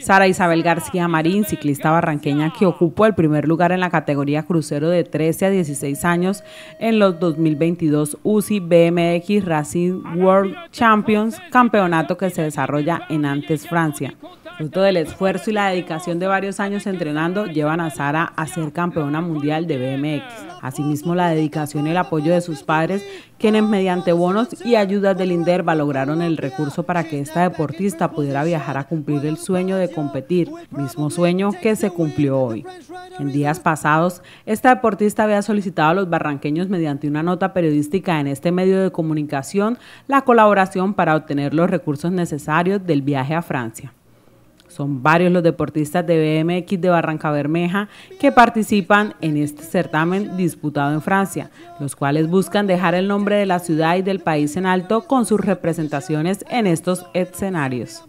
Sara Isabel García Marín, ciclista barranqueña que ocupó el primer lugar en la categoría crucero de 13 a 16 años en los 2022 UCI BMX Racing World Champions, campeonato que se desarrolla en Antes, Francia. Fruto del esfuerzo y la dedicación de varios años entrenando, llevan a Sara a ser campeona mundial de BMX. Asimismo, la dedicación y el apoyo de sus padres, quienes mediante bonos y ayudas del INDER lograron el recurso para que esta deportista pudiera viajar a cumplir el sueño de competir, mismo sueño que se cumplió hoy. En días pasados, esta deportista había solicitado a los barranqueños mediante una nota periodística en este medio de comunicación la colaboración para obtener los recursos necesarios del viaje a Francia. Son varios los deportistas de BMX de Barranca Bermeja que participan en este certamen disputado en Francia, los cuales buscan dejar el nombre de la ciudad y del país en alto con sus representaciones en estos escenarios.